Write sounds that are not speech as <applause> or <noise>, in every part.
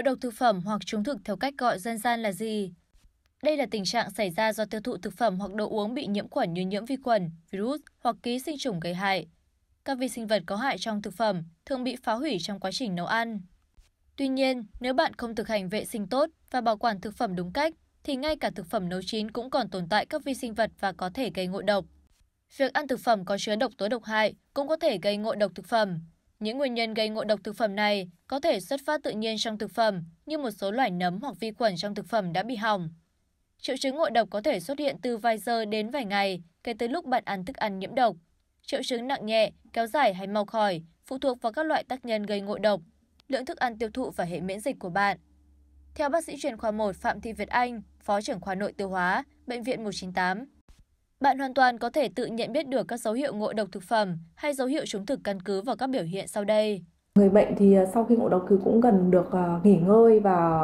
ngộ độc thực phẩm hoặc trúng thực theo cách gọi dân gian là gì đây là tình trạng xảy ra do tiêu thụ thực phẩm hoặc đồ uống bị nhiễm khuẩn như nhiễm vi khuẩn virus hoặc ký sinh trùng gây hại các vi sinh vật có hại trong thực phẩm thường bị phá hủy trong quá trình nấu ăn tuy nhiên nếu bạn không thực hành vệ sinh tốt và bảo quản thực phẩm đúng cách thì ngay cả thực phẩm nấu chín cũng còn tồn tại các vi sinh vật và có thể gây ngộ độc việc ăn thực phẩm có chứa độc tố độc hại cũng có thể gây ngộ độc thực phẩm những nguyên nhân gây ngộ độc thực phẩm này có thể xuất phát tự nhiên trong thực phẩm như một số loài nấm hoặc vi khuẩn trong thực phẩm đã bị hỏng triệu chứng ngộ độc có thể xuất hiện từ vài giờ đến vài ngày kể từ lúc bạn ăn thức ăn nhiễm độc triệu chứng nặng nhẹ kéo dài hay mau khỏi phụ thuộc vào các loại tác nhân gây ngộ độc lượng thức ăn tiêu thụ và hệ miễn dịch của bạn theo bác sĩ chuyên khoa 1 Phạm Thị Việt Anh, Phó trưởng khoa nội tiêu hóa, Bệnh viện 198, bạn hoàn toàn có thể tự nhận biết được các dấu hiệu ngộ độc thực phẩm hay dấu hiệu chứng thực căn cứ vào các biểu hiện sau đây người bệnh thì à, sau khi ngộ độc thì cũng cần được à, nghỉ ngơi và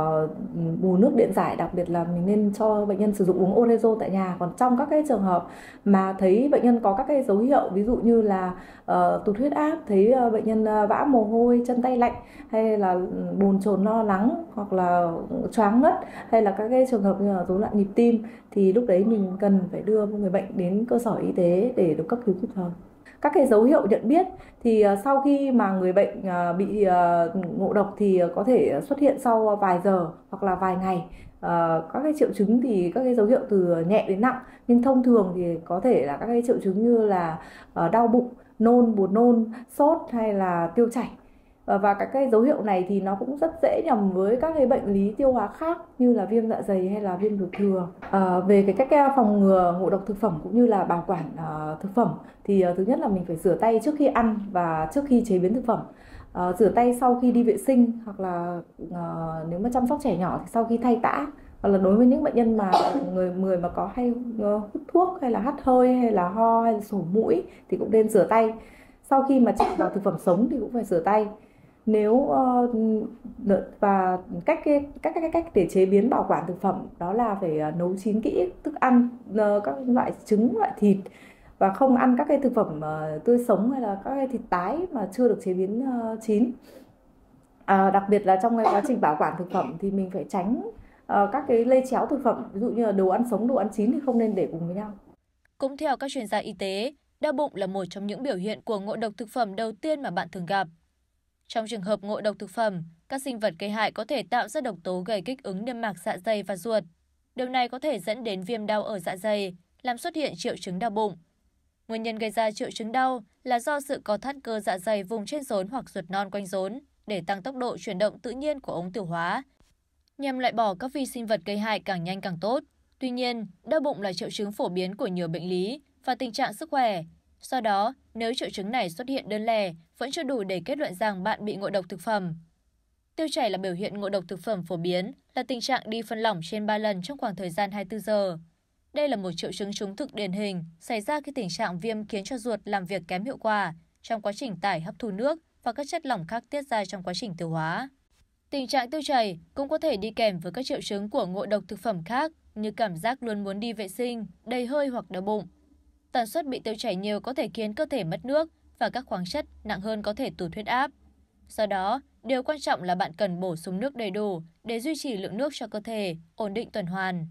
ừ, bù nước điện giải đặc biệt là mình nên cho bệnh nhân sử dụng uống orezo tại nhà còn trong các cái trường hợp mà thấy bệnh nhân có các cái dấu hiệu ví dụ như là uh, tụt huyết áp thấy ờ, bệnh nhân ờ, vã mồ hôi chân tay lạnh hay là ừ, bồn chồn lo lắng hoặc là choáng ngất hay là các cái trường hợp như là rối loạn nhịp tim thì lúc đấy mình cần phải đưa người bệnh đến cơ sở y tế để được cấp cứu kịp thời các cái dấu hiệu nhận biết thì ờ, sau khi mà người bệnh ờ, bị ờ, ngộ độc thì có thể xuất hiện sau vài giờ hoặc là vài ngày các cái triệu chứng thì các cái dấu hiệu từ nhẹ đến nặng nhưng thông thường thì có thể là các cái triệu chứng như là đau bụng nôn buồn nôn sốt hay là tiêu chảy Ờ, và các cái dấu hiệu này thì nó cũng rất dễ nhầm với các cái bệnh lý tiêu hóa khác như là viêm dạ dày hay là viêm ruột thừa à, về cái cách phòng ngừa ngộ độc thực phẩm cũng như là bảo quản uh, thực phẩm thì uh, thứ nhất là mình phải rửa tay trước khi ăn và trước khi chế biến thực phẩm à, rửa tay sau khi đi vệ sinh hoặc là à, nếu mà chăm sóc trẻ nhỏ thì sau khi thay tã hoặc là đối với những bệnh nhân mà <coughs> người người mà có hay hút thuốc hay là hắt hơi hay là ho hay là sổ mũi thì cũng nên rửa tay sau khi mà chạm vào thực phẩm sống thì cũng phải rửa tay nếu uh, và cách cách cách cách để chế biến bảo quản thực phẩm đó là phải ờ, nấu chín kỹ thức ăn uh, các loại trứng loại thịt và không ăn các cái thực phẩm uh, tươi sống hay là các cái thịt tái mà chưa được chế biến uh, chín à, đặc biệt là trong cái quá trình bảo quản thực phẩm thì mình phải tránh uh, các cái lây chéo thực phẩm ví dụ như là đồ ăn sống đồ ăn chín thì không nên để cùng với nhau cũng theo các chuyên gia y tế đau bụng là một trong những biểu hiện của ngộ độc thực phẩm đầu tiên mà bạn thường gặp trong trường hợp ngộ độc thực phẩm các sinh vật gây hại có thể tạo ra độc tố gây kích ứng niêm mạc dạ dày và ruột điều này có thể dẫn đến viêm đau ở dạ dày làm xuất hiện triệu chứng đau bụng nguyên nhân gây ra triệu chứng đau là do sự có thắt cơ dạ dày vùng trên rốn hoặc ruột non quanh rốn để tăng tốc độ chuyển động tự nhiên của ống tiêu hóa nhằm loại bỏ các vi sinh vật gây hại càng nhanh càng tốt tuy nhiên đau bụng là triệu chứng phổ biến của nhiều bệnh lý và tình trạng sức khỏe do đó nếu triệu chứng này xuất hiện đơn lẻ vẫn chưa đủ để kết luận rằng bạn bị ngộ độc thực phẩm tiêu chảy là biểu hiện ngộ độc thực phẩm phổ biến là tình trạng đi phân lỏng trên 3 lần trong khoảng thời gian 24 giờ đây là một triệu chứng trúng thực điển hình xảy ra khi tình trạng viêm khiến cho ruột làm việc kém hiệu quả trong quá trình tải hấp thu nước và các chất lỏng khác tiết ra trong quá trình tiêu hóa Tình trạng tiêu chảy cũng có thể đi kèm với các triệu chứng của ngộ độc thực phẩm khác như cảm giác luôn muốn đi vệ sinh, đầy hơi hoặc đau bụng. Tần suất bị tiêu chảy nhiều có thể khiến cơ thể mất nước và các khoáng chất nặng hơn có thể tụt huyết áp do đó điều quan trọng là bạn cần bổ sung nước đầy đủ để duy trì lượng nước cho cơ thể ổn định tuần hoàn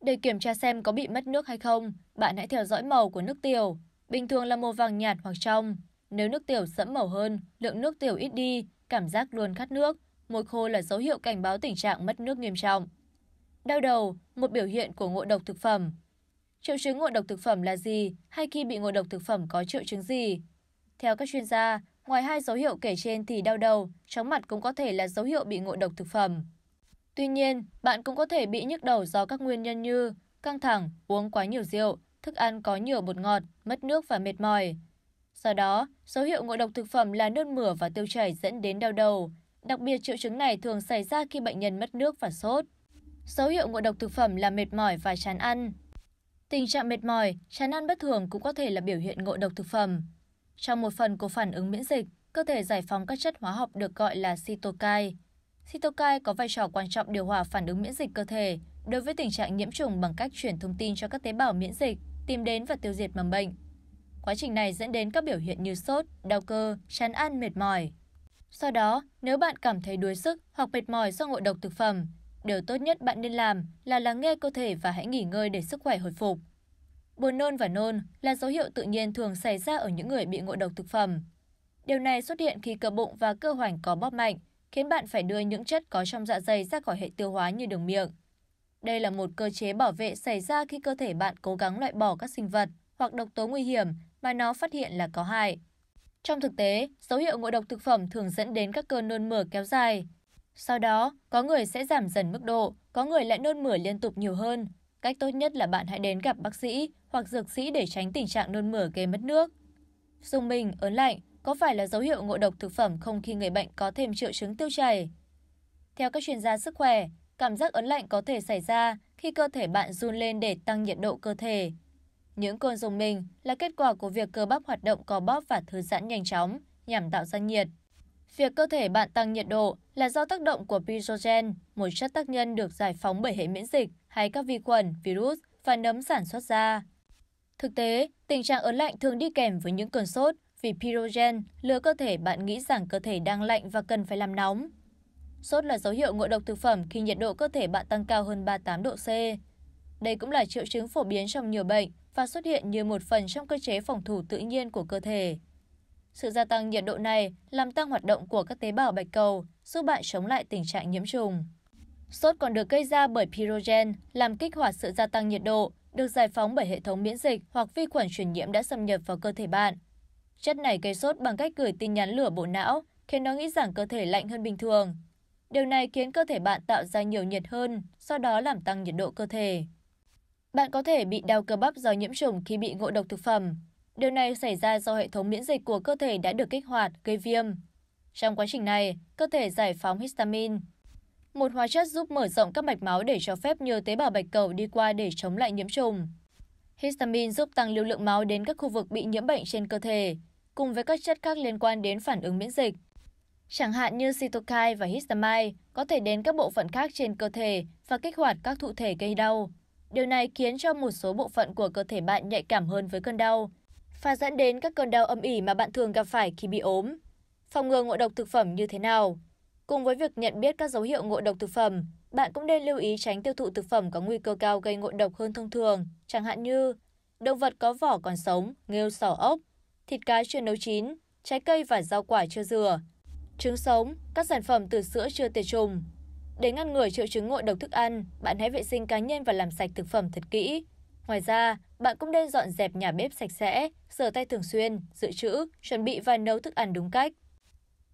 để kiểm tra xem có bị mất nước hay không bạn hãy theo dõi màu của nước tiểu bình thường là màu vàng nhạt hoặc trong nếu nước tiểu sẫm màu hơn lượng nước tiểu ít đi cảm giác luôn khát nước môi khô là dấu hiệu cảnh báo tình trạng mất nước nghiêm trọng đau đầu một biểu hiện của ngộ độc thực phẩm triệu chứng ngộ độc thực phẩm là gì hay khi bị ngộ độc thực phẩm có triệu chứng gì theo các chuyên gia ngoài hai dấu hiệu kể trên thì đau đầu chóng mặt cũng có thể là dấu hiệu bị ngộ độc thực phẩm tuy nhiên bạn cũng có thể bị nhức đầu do các nguyên nhân như căng thẳng uống quá nhiều rượu thức ăn có nhiều bột ngọt mất nước và mệt mỏi do đó dấu hiệu ngộ độc thực phẩm là nôn mửa và tiêu chảy dẫn đến đau đầu đặc biệt triệu chứng này thường xảy ra khi bệnh nhân mất nước và sốt dấu hiệu ngộ độc thực phẩm là mệt mỏi và chán ăn Tình trạng mệt mỏi, chán ăn bất thường cũng có thể là biểu hiện ngộ độc thực phẩm trong một phần của phản ứng miễn dịch cơ thể giải phóng các chất hóa học được gọi là cytokine. Cytokine có vai trò quan trọng điều hòa phản ứng miễn dịch cơ thể đối với tình trạng nhiễm trùng bằng cách chuyển thông tin cho các tế bào miễn dịch tìm đến và tiêu diệt mầm bệnh quá trình này dẫn đến các biểu hiện như sốt đau cơ chán ăn mệt mỏi sau đó nếu bạn cảm thấy đuối sức hoặc mệt mỏi do ngộ độc thực phẩm điều tốt nhất bạn nên làm là lắng nghe cơ thể và hãy nghỉ ngơi để sức khỏe hồi phục buồn nôn và nôn là dấu hiệu tự nhiên thường xảy ra ở những người bị ngộ độc thực phẩm điều này xuất hiện khi cơ bụng và cơ hoành có bóp mạnh khiến bạn phải đưa những chất có trong dạ dày ra khỏi hệ tiêu hóa như đường miệng đây là một cơ chế bảo vệ xảy ra khi cơ thể bạn cố gắng loại bỏ các sinh vật hoặc độc tố nguy hiểm mà nó phát hiện là có hại trong thực tế dấu hiệu ngộ độc thực phẩm thường dẫn đến các cơn nôn mửa kéo dài sau đó có người sẽ giảm dần mức độ có người lại nôn mửa liên tục nhiều hơn cách tốt nhất là bạn hãy đến gặp bác sĩ hoặc dược sĩ để tránh tình trạng nôn mửa gây mất nước dùng mình ớn lạnh có phải là dấu hiệu ngộ độc thực phẩm không khi người bệnh có thêm triệu chứng tiêu chảy theo các chuyên gia sức khỏe cảm giác ớn lạnh có thể xảy ra khi cơ thể bạn run lên để tăng nhiệt độ cơ thể những cơn dùng mình là kết quả của việc cơ bắp hoạt động có bóp và thư giãn nhanh chóng nhằm tạo ra nhiệt Việc cơ thể bạn tăng nhiệt độ là do tác động của pyrogen, một chất tác nhân được giải phóng bởi hệ miễn dịch hay các vi khuẩn virus và nấm sản xuất ra thực tế tình trạng ớn lạnh thường đi kèm với những cơn sốt vì pyrogen lừa cơ thể bạn nghĩ rằng cơ thể đang lạnh và cần phải làm nóng sốt là dấu hiệu ngộ độc thực phẩm khi nhiệt độ cơ thể bạn tăng cao hơn 38 độ C. Đây cũng là triệu chứng phổ biến trong nhiều bệnh và xuất hiện như một phần trong cơ chế phòng thủ tự nhiên của cơ thể. Sự gia tăng nhiệt độ này làm tăng hoạt động của các tế bào bạch cầu, giúp bạn chống lại tình trạng nhiễm trùng sốt còn được gây ra bởi pyrogen làm kích hoạt sự gia tăng nhiệt độ được giải phóng bởi hệ thống miễn dịch hoặc vi khuẩn truyền nhiễm đã xâm nhập vào cơ thể bạn chất này gây sốt bằng cách gửi tin nhắn lửa bộ não khiến nó nghĩ rằng cơ thể lạnh hơn bình thường điều này khiến cơ thể bạn tạo ra nhiều nhiệt hơn sau đó làm tăng nhiệt độ cơ thể bạn có thể bị đau cơ bắp do nhiễm trùng khi bị ngộ độc thực phẩm điều này xảy ra do hệ thống miễn dịch của cơ thể đã được kích hoạt gây viêm trong quá trình này cơ thể giải phóng histamine một hóa chất giúp mở rộng các mạch máu để cho phép nhờ tế bào bạch cầu đi qua để chống lại nhiễm trùng Histamine giúp tăng lưu lượng máu đến các khu vực bị nhiễm bệnh trên cơ thể cùng với các chất khác liên quan đến phản ứng miễn dịch chẳng hạn như cytokine và histamine có thể đến các bộ phận khác trên cơ thể và kích hoạt các thụ thể gây đau điều này khiến cho một số bộ phận của cơ thể bạn nhạy cảm hơn với cơn đau và dẫn đến các cơn đau âm ỉ mà bạn thường gặp phải khi bị ốm phòng ngừa ngộ độc thực phẩm như thế nào cùng với việc nhận biết các dấu hiệu ngộ độc thực phẩm bạn cũng nên lưu ý tránh tiêu thụ thực phẩm có nguy cơ cao gây ngộ độc hơn thông thường chẳng hạn như động vật có vỏ còn sống nghêu sỏ ốc thịt cá chưa nấu chín trái cây và rau quả chưa dừa trứng sống các sản phẩm từ sữa chưa tiệt trùng để ngăn ngừa triệu chứng ngộ độc thức ăn bạn hãy vệ sinh cá nhân và làm sạch thực phẩm thật kỹ ngoài ra bạn cũng nên dọn dẹp nhà bếp sạch sẽ rửa tay thường xuyên dự trữ chuẩn bị và nấu thức ăn đúng cách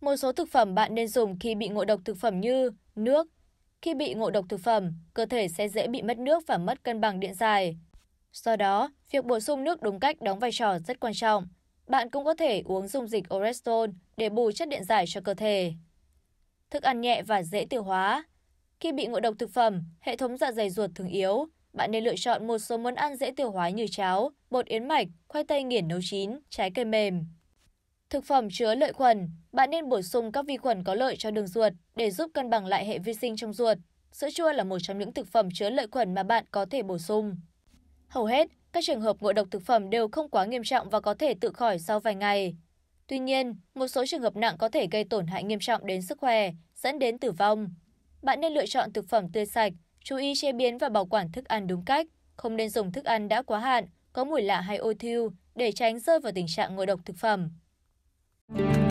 một số thực phẩm bạn nên dùng khi bị ngộ độc thực phẩm như nước khi bị ngộ độc thực phẩm cơ thể sẽ dễ bị mất nước và mất cân bằng điện dài do đó việc bổ sung nước đúng cách đóng vai trò rất quan trọng bạn cũng có thể uống dung dịch orestol để bù chất điện giải cho cơ thể thức ăn nhẹ và dễ tiêu hóa khi bị ngộ độc thực phẩm hệ thống dạ dày ruột thường yếu bạn nên lựa chọn một số món ăn dễ tiêu hóa như cháo bột yến mạch khoai tây nghiền nấu chín trái cây mềm thực phẩm chứa lợi khuẩn bạn nên bổ sung các vi khuẩn có lợi cho đường ruột để giúp cân bằng lại hệ vi sinh trong ruột sữa chua là một trong những thực phẩm chứa lợi khuẩn mà bạn có thể bổ sung hầu hết các trường hợp ngộ độc thực phẩm đều không quá nghiêm trọng và có thể tự khỏi sau vài ngày tuy nhiên một số trường hợp nặng có thể gây tổn hại nghiêm trọng đến sức khỏe dẫn đến tử vong bạn nên lựa chọn thực phẩm tươi sạch chú ý chế biến và bảo quản thức ăn đúng cách không nên dùng thức ăn đã quá hạn có mùi lạ hay ôi thiêu để tránh rơi vào tình trạng ngộ độc thực phẩm Thank mm. you.